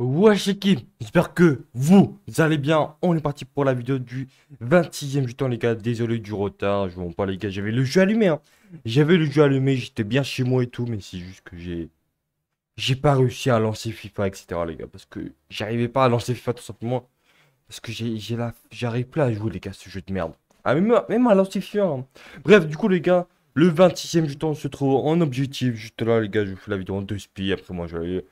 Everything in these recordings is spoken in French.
Wesh équipe, j'espère que vous allez bien. On est parti pour la vidéo du 26ème du temps les gars. Désolé du retard, je vous pas les gars, j'avais le jeu allumé. Hein. J'avais le jeu allumé, j'étais bien chez moi et tout, mais c'est juste que j'ai j'ai pas réussi à lancer FIFA, etc. les gars, parce que j'arrivais pas à lancer FIFA tout simplement. Parce que j'ai la... j'arrive plus à jouer les gars ce jeu de merde. Ah même, même à lancer FIFA. Hein. Bref, du coup les gars, le 26ème du temps, se trouve en objectif. Juste là, les gars, je vous fais la vidéo en deux spi. Après, moi, je vais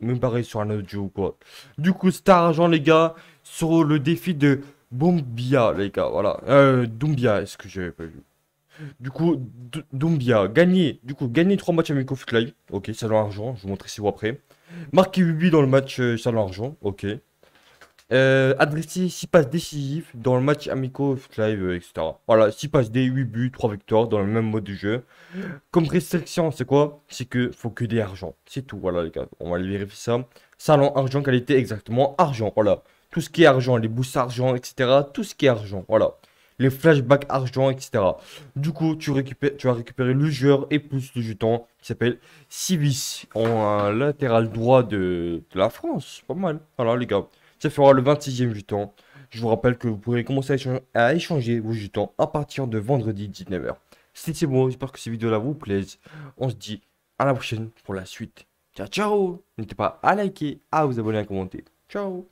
me barrer sur un autre jeu ou quoi. Du coup, Star Argent, les gars, sur le défi de Bombia, les gars. Voilà. Euh, Dumbia, est-ce que j'avais pas vu Du coup, Dumbia, gagner. Du coup, gagner 3 matchs avec Coffee Live. Ok, salon argent. Je vous montre si vous après. Marquer 8 dans le match euh, salon argent. Ok. Euh, adressé 6 passes décisives dans le match amico live, etc. Voilà, 6 passes des 8 buts, 3 victoires dans le même mode de jeu. Comme restriction, c'est quoi C'est que faut que des argent. C'est tout, voilà les gars. On va aller vérifier ça. Salon argent, qualité exactement. Argent, voilà. Tout ce qui est argent, les boosts argent, etc. Tout ce qui est argent, voilà. Les flashbacks argent, etc. Du coup, tu, récupères, tu vas récupérer le joueur et plus le jeton qui s'appelle Civis en un euh, latéral droit de, de la France. Pas mal. Voilà les gars. Ça fera le 26e du Je vous rappelle que vous pourrez commencer à échanger, vos jetons à partir de vendredi 19h. C'était moi. j'espère que cette vidéo-là vous plaise. On se dit à la prochaine pour la suite. Ciao, ciao N'hésitez pas à liker, à vous abonner, à commenter. Ciao